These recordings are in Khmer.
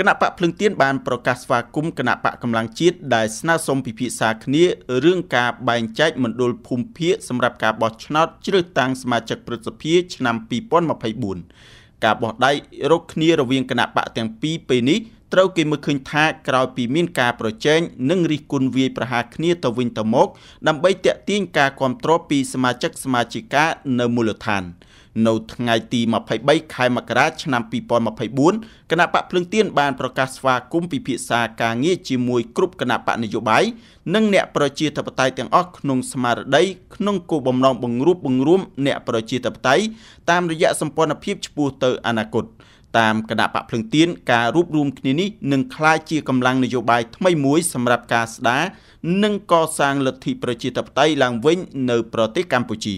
គណៈបកភ្លឹងទៀនបានប្រកាសស្វាគមន៍គណៈបកកម្លាំងជាតិដែលស្នើសុំពិភាក្សាគ្នារឿងការបែងចែកមណ្ឌលភូមិភាគសម្រាប់ការបោះឆ្នោតជ្រើសតាំងសមាជិកព្រឹទ្ធសភាឆ្នាំ2024ការបោះដៃរកគ្នារវាងគណៈបកទាំងពីរពេលនេះត្រូវគេមើលឃើញថាក្រោយពីមានការប្រជែងនិងរិះគន់វាយប្រហារគ្នាទៅវិញទៅមកដើម្បីទាក់ទាញការគ្រប់គ្រងពីសមាជិកសមាជិកានៅមូលដ្ឋាន។នៅថ្ងៃទី23ខែមករាឆ្នាំ2024គណៈបកភ្លឹងទៀនបានប្រកាសស្វាគមន៍ពិភាក្សាការងារជាមួយគ្រប់គណៈបកនយោបាយនិងអ្នកប្រជាធិបតេយ្យទាំងអស់ក្នុងស្មារតីក្នុងគោលបំណងបង្រួបបង្រួមអ្នកប្រជាធិបតេយ្យតាមរយៈសម្ព័ន្ធភាពឆ្ពោះទៅអនាគតតាមគណៈបកភ្លឹងទៀនការរួបរวมគ្នានេះនឹងក្លាយជាកម្លាំងនយោបាយថ្មីមួយសម្រាប់ការស្ដារនិងកសាងលទ្ធិប្រជាធិបតេយ្យឡើងវិញនៅប្រទេសកម្ពុជា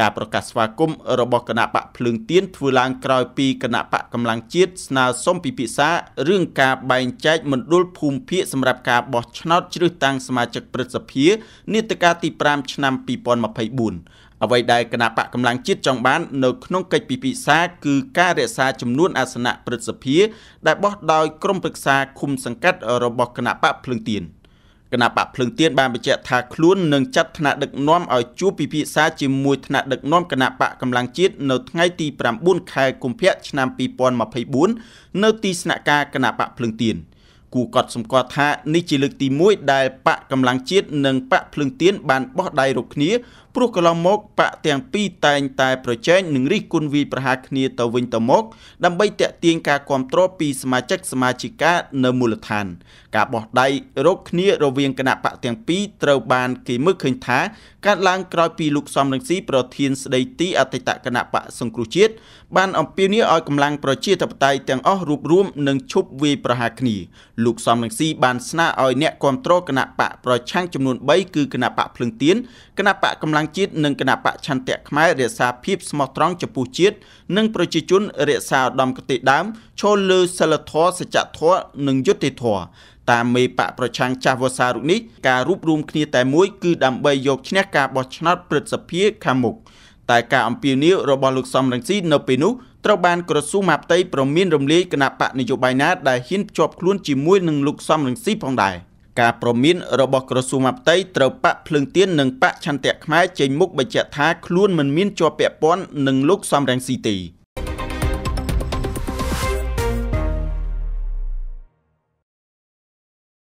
ការប្រកាសស្វាគមន៍របស់គណៈបកភ្លើងទៀនធ្វើឡើងក្រោយពីគណៈបកកម្លាំងជាតិស្នើសុំពិភាក្សារឿងការបែងចែកមណ្ឌលភូមិភាគសម្រាប់ការបោះឆ្នោតជ្រើសតាំងសមាជិកព្រឹទ្ធសភានាតកាលទី5ឆ្នាំ2024អ្វីដែលគណៈបកកម្លាំងជាតិចង់បាននៅក្នុងកិច្ចពិភាក្សាគឺការរក្សាចំនួនអាសនៈព្រឹទ្ធសភាដែលបោះដោយក្រុមប្រឹក្សាឃុំសង្កាត់របស់គណៈបកភ្លឹងទៀនគណៈបកភ្លឹងទៀនបានបញ្ជាក់ថាខ្លួននឹងចាត់ថ្នាក់ដឹកនាំឲ្យជួបពិភាក្សាជាមួយថ្នាក់ដឹកនាំគណៈបកកម្លាំងជាតិនៅថ្ងៃទី9ខែកុម្ភៈឆ្នាំ2024នៅទីស្នាក់ការគណៈបកភ្លឹងទៀន។គួរកត់សម្គាល់ថានេះជាលើកទី1ដែលបកកម្លាំងជាតិនិងបកភ្លឹងទៀនបានបោះដៃរកគ្នាព្រោះកន្លងមកបកទាំងពីរតែងតែប្រជែងនិងរិះគន់វាយប្រហារគ្នាទៅវិញទៅមកដើម្បីតាក់ទាញការគ្រប់គ្រងពីសមាជិកសមាជិកានៅមូលដ្ឋានការបោះដៃរកគ្នារវាងគណៈបកទាំងពីរត្រូវបានគេមើលឃើញថាកើតឡើងក្រោយពីលោកសំរងស៊ីប្រធានស្ដីទីអតីតគណៈបកសង្គ្រោះជាតិបានអំពាវនាវឲ្យកម្លាំងប្រជាធិបតេយ្យទាំងអស់រួបរวมនិងឈប់វាយប្រហារគ្នាលោកសំរងស៊ីបានស្នើឲ្យអ្នកគ្រប់គ្រងគណៈបកប្រឆាំងចំនួន3គឺគណៈបកភ្លឹងទៀនគណៈបកកម្លាំងជាតិនិងគណៈបកឆន្ទៈខ្មែររក្សាភាពស្មោះត្រង់ចំពោះជាតិនិងប្រជាជនរក្សាឧត្តមគតិដើមឈលលើសិលធម៌សច្ចធម៌និងយុត្តិធម៌តាមមេបកប្រឆាំងចាស់វសារុកនេះការរួបរวมគ្នាតែមួយគឺដើម្បីយកឈ្នះការបោះឆ្នោតព្រឹទ្ធសភាខាងមុខតែការអំពាវនាវរបស់លោកសំរងស៊ីនៅពេលនោះត្រូវបានក្រសួងមហាផ្ទៃប្រមានរំលាយគណៈបកនយោបាយណាដែលហ៊ានភ្ជាប់ខ្លួនជាមួយនឹងលោកសំរងស៊ីផងដែរការប្រមានរបស់ក្រសួងមហាផ្ទៃត្រូវបកភ្លើងទៀននិងបកឆន្ទៈខ្មែរចេញមុខបញ្ជាក់ថាខ្លួនមិនមានជាប់ពាក់ព័ន្ធនឹងលោកសំរងស៊ីទេ